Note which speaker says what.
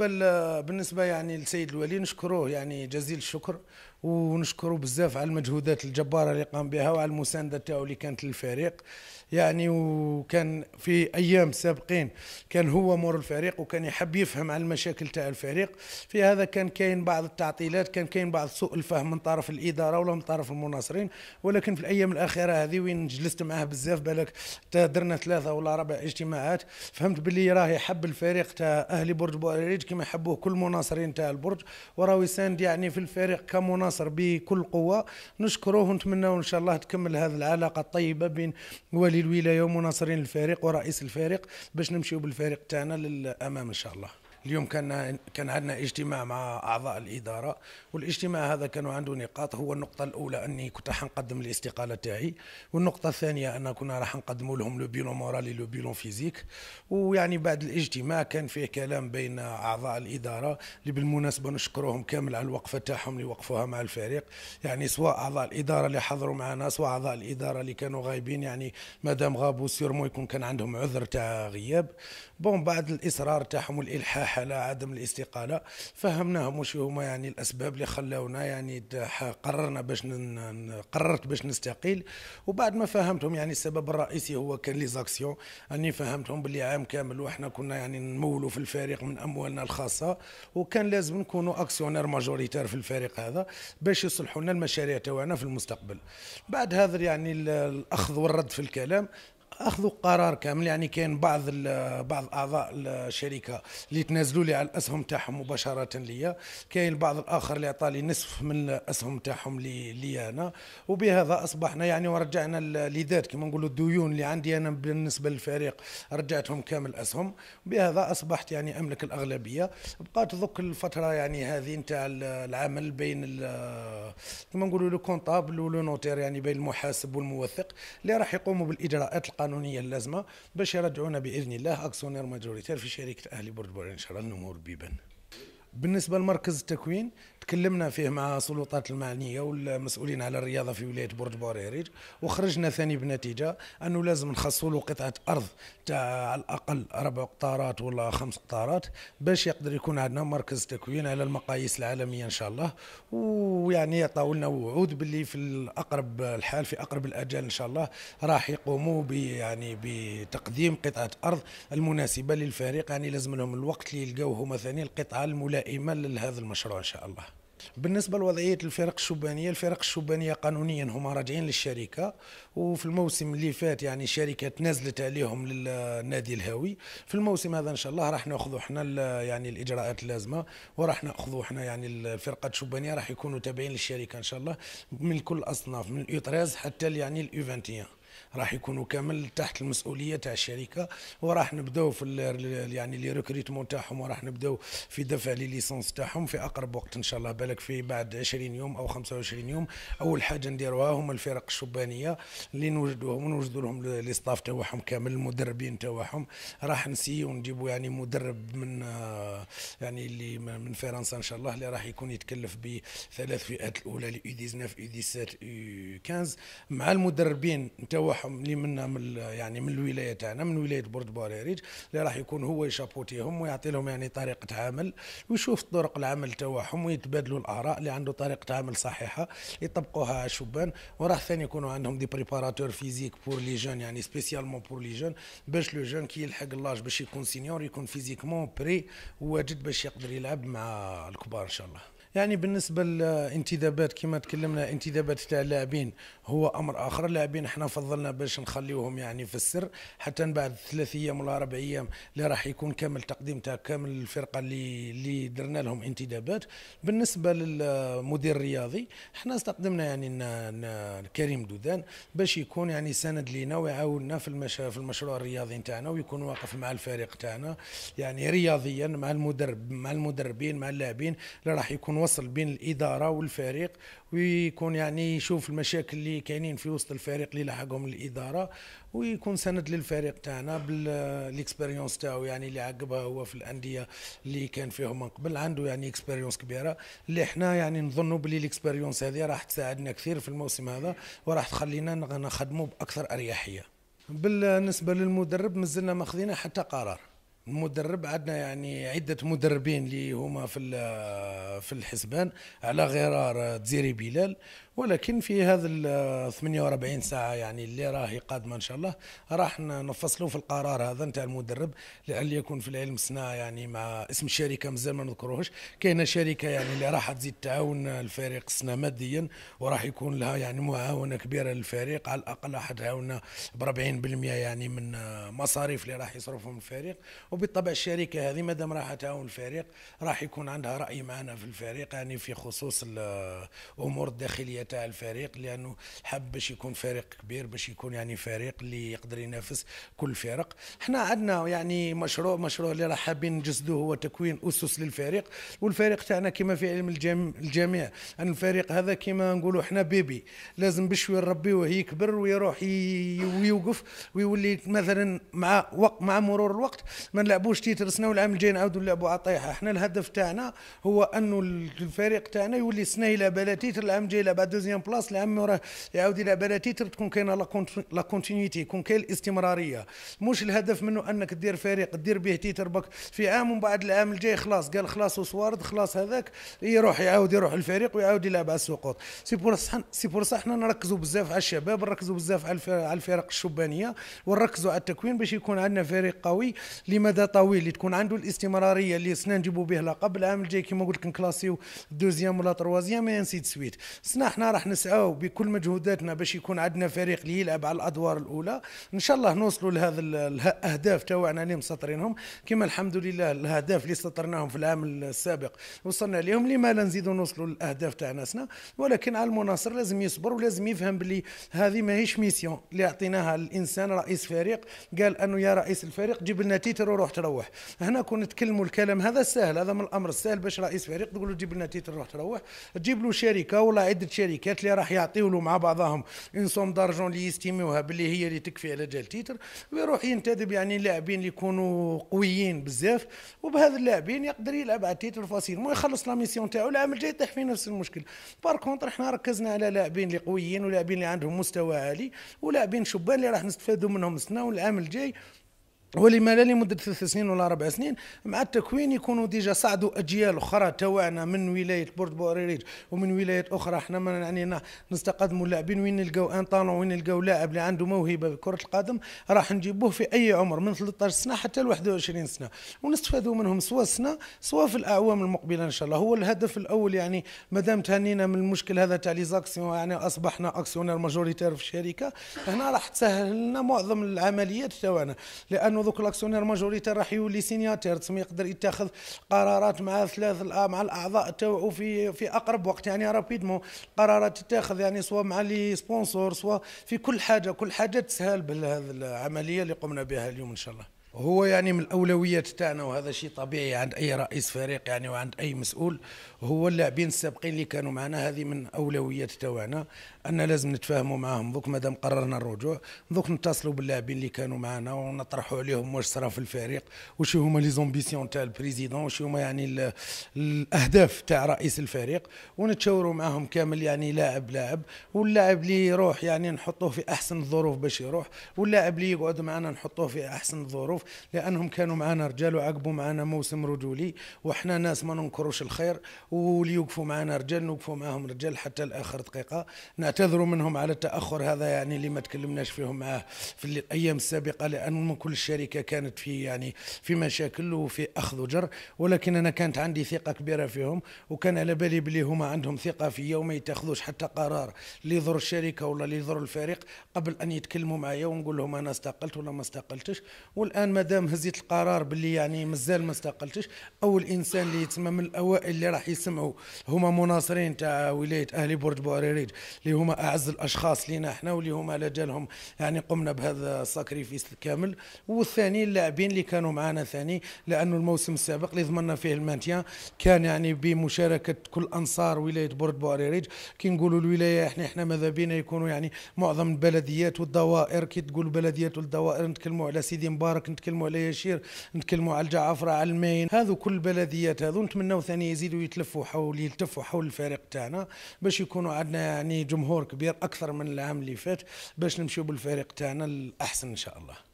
Speaker 1: بالنسبه يعني للسيد الولي نشكروه يعني جزيل الشكر ونشكره بزاف على المجهودات الجباره اللي قام بها وعلى المسانده تاعو اللي كانت للفريق يعني وكان في ايام سابقين كان هو مور الفريق وكان يحب يفهم على المشاكل تاع الفريق في هذا كان كاين بعض التعطيلات كان كاين بعض سوء الفهم من طرف الاداره ولا من طرف المناصرين ولكن في الايام الاخيره هذه وين جلست معاه بزاف بالك درنا ثلاثه ولا اربع اجتماعات فهمت باللي راه يحب الفريق تاع اهلي برج بوريج كما يحبوه كل مناصرين تاع البرج وراهو يساند يعني في الفريق كمناصر مصر بكل قوة نشكره ونتمنى إن شاء الله تكمل هذه العلاقة الطيبة بين ولي الولاية ومناصرين الفريق ورئيس الفريق باش نمشيو بالفريق تاعنا للأمام إن شاء الله اليوم كان كان عندنا اجتماع مع اعضاء الاداره والاجتماع هذا كانوا عنده نقاط هو النقطه الاولى اني كنت راح نقدم الاستقاله تاعي والنقطه الثانيه ان كنا راح نقدموا لهم لو بيلون مورالي لو بيلون فيزيك ويعني بعد الاجتماع كان فيه كلام بين اعضاء الاداره اللي بالمناسبه نشكرهم كامل على الوقفه تاعهم اللي وقفوها مع الفريق يعني سواء اعضاء الاداره اللي حضروا معنا سواء اعضاء الاداره اللي كانوا غايبين يعني مادام غابوا سيرمون يكون كان عندهم عذر تاع غياب بون بعد الاصرار تاعهم والالحاح على عدم الاستقاله فهمناهم وش هما يعني الاسباب اللي خلاونا يعني قررنا باش قررت باش نستقيل وبعد ما فهمتهم يعني السبب الرئيسي هو كان لي زاكسيون اني فهمتهم باللي عام كامل وحنا كنا يعني نمولوا في الفريق من اموالنا الخاصه وكان لازم نكونوا اكسيونير ماجوريتير في الفريق هذا باش يصلحوا لنا المشاريع تاعنا في المستقبل بعد هذا يعني الاخذ والرد في الكلام اخذوا قرار كامل يعني كاين بعض بعض اعضاء الشركه اللي تنازلوا لي على الاسهم تاعهم مباشره ليا كاين البعض الاخر اللي عطاني نصف من الاسهم تاعهم لي, لي انا وبهذا اصبحنا يعني ورجعنا الليدات كما نقولوا الديون اللي عندي انا بالنسبه للفريق رجعتهم كامل الاسهم بهذا اصبحت يعني املك الاغلبيه بقات ذوك الفتره يعني هذه نتاع العمل بين كما نقولوا لو كونطابل ولو نوتير يعني بين المحاسب والموثق اللي راح يقوموا بالاجراءات القانونيه اللازمه باش يرجعونا باذن الله اكسونير ماجوريتير في شركه اهلي برج بورين ان شاء الله النمور بيبان بالنسبه لمركز التكوين تكلمنا فيه مع السلطات المعنيه والمسؤولين على الرياضه في ولايه برج بوريريج وخرجنا ثاني بنتيجه انه لازم نخصصوا له قطعه ارض تاع على الاقل اربع قطارات ولا خمس قطارات باش يقدر يكون عندنا مركز تكوين على المقاييس العالميه ان شاء الله ويعني يعطوا لنا وعود باللي في الاقرب الحال في اقرب الاجال ان شاء الله راح يقوموا يعني بتقديم قطعه ارض المناسبه للفريق يعني لازم لهم الوقت اللي يلقاوه ثاني القطعه الملائمه دائمة لهذا المشروع إن شاء الله بالنسبه لوضعيه الفرق الشبانيه الفرق الشبانيه قانونيا هما راجعين للشركه وفي الموسم اللي فات يعني الشركه تنازلت عليهم للنادي الهاوي في الموسم هذا ان شاء الله راح ناخذوا احنا يعني الاجراءات اللازمه وراح ناخذوا احنا يعني الفرقه الشبانيه راح يكونوا تابعين للشركه ان شاء الله من كل الاصناف من الاطراز 13 حتى يعني الايفنتيان 21 راح يكونوا كامل تحت المسؤوليه تاع الشركه وراح نبداو في يعني لي ريكريتمون تاعهم وراح نبداو في دفع لي ليسونس تاعهم في اقرب وقت ان شاء الله بالك في بعد 20 يوم او 25 يوم اول حاجه نديروها هما الفرق الشبانيه اللي نوجدوهم ونوجدوا لهم لي ستاف تاعهم كامل المدربين تاعهم راح نسيو نجيبوا يعني مدرب من آه، يعني اللي من فرنسا ان شاء الله اللي راح يكون يتكلف بثلاث فئات الاولى الاي 19 اي 17 15 مع المدربين نتاعو نتوعهم اللي منا من يعني من الولايه تاعنا من ولايه برج بوريريج اللي راح يكون هو يشابوتيهم ويعطي لهم يعني طريقه عمل ويشوف طرق العمل تاعهم ويتبادلوا الاراء اللي عنده طريقه عمل صحيحه يطبقوها على الشبان وراح ثاني يكونوا عندهم دي بريباراتور فيزيك بور لي جون يعني سبيسيالمون بور لي جون باش لو جون كي يلحق اللاج باش يكون سينيور يكون فيزيكمون بري واجد باش يقدر يلعب مع الكبار ان شاء الله يعني بالنسبه للانتدابات كما تكلمنا انتدابات تاع اللاعبين هو امر اخر اللاعبين احنا فضلنا باش نخليوهم يعني في السر حتى من بعد ثلاث ايام ولا اربع ايام اللي راح يكون كامل تقديم تاع كامل الفرقه اللي اللي درنا لهم انتدابات بالنسبه للمدير الرياضي احنا استقدمنا يعني كريم دودان باش يكون يعني سند لينا ويعاوننا في المش... في المشروع الرياضي تاعنا ويكون واقف مع الفريق تاعنا يعني رياضيا مع المدرب مع المدربين مع اللاعبين اللي راح يكون وصل بين الاداره والفريق ويكون يعني يشوف المشاكل اللي كاينين في وسط الفريق اللي لحقهم الاداره ويكون سند للفريق تاعنا بالاكسبيريونس تاعو يعني اللي عقبها هو في الانديه اللي كان فيهم من قبل عنده يعني اكسبيريونس كبيره اللي احنا يعني نظنوا بلي الاكسبيريونس هذه راح تساعدنا كثير في الموسم هذا وراح تخلينا نخدموا باكثر اريحيه بالنسبه للمدرب مازلنا ما خذينا حتى قرار مدرب عندنا يعني عده مدربين اللي هما في في الحسبان على غرار تزيري بلال ولكن في هذا ال 48 ساعه يعني اللي راهي قادمه ان شاء الله راح نفصلوا في القرار هذا نتاع المدرب لعل يكون في العلم سنا يعني مع اسم الشركه مازال ما نذكروهش كاينه شركه يعني اللي راح تزيد تعاون الفريق سنا ماديا وراح يكون لها يعني معاونه كبيره للفريق على الاقل راح تعاوننا ب 40% يعني من مصاريف اللي راح يصرفهم الفريق وبالطبع الشركه هذه ما دام راح تعاون الفريق راح يكون عندها راي معنا في الفريق يعني في خصوص الامور الداخليه تاع الفريق لانه حب باش يكون فريق كبير باش يكون يعني فريق اللي يقدر ينافس كل الفرق احنا عندنا يعني مشروع مشروع اللي راح حابين نجسدوه هو تكوين اسس للفريق والفريق تاعنا كما في علم الجميع ان الفريق هذا كما نقولوا احنا بيبي لازم بشوي نربيوه يكبر ويروح ويوقف ويولي مثلا مع وق مع مرور الوقت ما نلعبوش تيترسنا والعام الجاي نعاودوا نلعبوا عطيحه احنا الهدف تاعنا هو انه الفريق تاعنا يولي سنه يلعب على تيتر العام الجاي يلعب على دوزيام بلاص العام وراه يعاود يلعب على تيتر تكون كاينه لا كونتينيتي يكون كاين الاستمراريه مش الهدف منه انك دير فريق دير به تيتر بك في عام ومن بعد العام الجاي خلاص قال خلاص وسوارد خلاص هذاك يروح يعاود يروح الفريق ويعاود يلعب على السقوط سي بور صح سي بور صح حنا نركزوا بزاف على الشباب نركزوا بزاف على الفرق الشبانيه ونركزوا على التكوين باش يكون عندنا فريق قوي لما مدى طويل اللي تكون عنده الاستمراريه اللي سنا نجيبوا به لقب العام الجاي كما قلت لك نكلاسيو دوزيام ولا تروازيام إيه نسيت سويت سنا حنا راح نسعاو بكل مجهوداتنا باش يكون عندنا فريق اللي يلعب على الادوار الاولى ان شاء الله نوصلوا لهذا الاهداف تاعنا اللي مسطرينهم كما الحمد لله الاهداف اللي سطرناهم في العام السابق وصلنا لهم لما لا نزيدوا نوصلوا للاهداف تاعنا سنا ولكن على المناصر لازم يصبر ولازم يفهم بلي هذه ماهيش ميسيون اللي اعطيناها الانسان رئيس فريق قال انه يا رئيس الفريق جيب لنا تيتر روح تروح هنا كون نتكلموا الكلام هذا سهل هذا من الامر السهل باش رئيس فريق تقول له جيب لنا تيتر روح تروح تجيب له شركه ولا عده شركات اللي راح يعطيوا له مع بعضهم ان سوم دارجون اللي يستيموها باللي هي اللي تكفي على جال تيتر ويروح ينتدب يعني لاعبين اللي يكونوا قويين بزاف وبهذا اللاعبين يقدر يلعب على تيتر ما يخلص لا ميسيون تاعو العام الجاي يطيح في نفس المشكل بار كونتر احنا ركزنا على لاعبين اللي قويين ولاعبين اللي عندهم مستوى عالي ولاعبين شبان اللي راح نستفادوا منهم السنه والعام الجاي ولما لا لمده ثلاث سنين ولا اربع سنين مع التكوين يكونوا ديجا صعدوا اجيال اخرى توعنا من ولايه بورد بوريريج ومن ولايات اخرى احنا ما يعني نستقدموا اللاعبين وين نلقاو ان طالون وين نلقاو لاعب اللي عنده موهبه بكره القدم راح نجيبوه في اي عمر من 13 سنه حتى ل 21 سنه ونستفادوا منهم سوا سنه سوا في الاعوام المقبله ان شاء الله هو الهدف الاول يعني ما دام تهنينا من المشكل هذا تاع ليزاكسيون يعني اصبحنا اكسيونير ماجوريتير في الشركه هنا راح تسهل لنا معظم العمليات تاعنا لانه ذوك لاكسيونير ماجوريتير راح يولي سينياتير تسمى يقدر يتخذ قرارات مع ثلاث مع الاعضاء تاعو في في اقرب وقت يعني رابيدمون قرارات تتاخذ يعني سواء مع لي سبونسور سواء في كل حاجه كل حاجه تسهل بهذه العمليه اللي قمنا بها اليوم ان شاء الله هو يعني من الاولويات تاعنا وهذا شيء طبيعي عند اي رئيس فريق يعني وعند اي مسؤول هو اللاعبين السابقين اللي كانوا معنا هذه من اولويات تاعنا ان لازم نتفاهموا معاهم دوك مادام قررنا الرجوع دوك نتصلوا باللاعبين اللي كانوا معنا ونطرحوا عليهم واش صرا في الفريق واش هما لي زومبيسيون تاع البريزيدون واش هما يعني الاهداف تاع رئيس الفريق ونتشاوروا معاهم كامل يعني لاعب لاعب واللاعب اللي يروح يعني نحطوه في احسن الظروف باش يروح واللاعب اللي يقعد معنا نحطوه في احسن الظروف لانهم كانوا معنا رجال وعقبوا معنا موسم رجولي وحنا ناس ما ننكروش الخير واللي يوقفوا معنا رجال نوقفوا معاهم رجال حتى لاخر دقيقه نعتذر منهم على التاخر هذا يعني اللي ما تكلمناش فيهم معاه في الايام السابقه لان من كل الشركه كانت في يعني في مشاكل وفي اخذ وجر ولكن انا كانت عندي ثقه كبيره فيهم وكان على بالي بلي هما عندهم ثقه فيا وما يتاخذوش حتى قرار اللي يضر الشركه ولا اللي يضر الفريق قبل ان يتكلموا معايا ونقول لهم انا استقلت ولا ما استقلتش والان مادام هزيت القرار باللي يعني مازال ما استقلتش اول انسان اللي يتسمى من الاوائل اللي راح يسمعوا هما مناصرين تاع ولايه اهل برج بوريريج اللي هما اعز الاشخاص لينا احنا واللي هما على جالهم يعني قمنا بهذا الساكريفيس الكامل والثاني اللاعبين اللي كانوا معنا ثاني لانه الموسم السابق اللي ضمننا فيه المانتيا كان يعني بمشاركه كل انصار ولايه برج بوريريج كي نقولوا الولايه احنا احنا ماذا بينا يكونوا يعني معظم البلديات والدوائر كي تقول بلديات والدوائر نتكلموا على سيدي مبارك نتكلموا على يشير نتكلموا على الجعفره على الماين هذو كل البلديات هذو نتمنوا ثاني يزيدوا يتلفوا حول يلتفوا حول الفريق تاعنا باش يكونوا عندنا يعني جمهور كبير اكثر من العام اللي فات باش نمشيو بالفريق تاعنا الاحسن ان شاء الله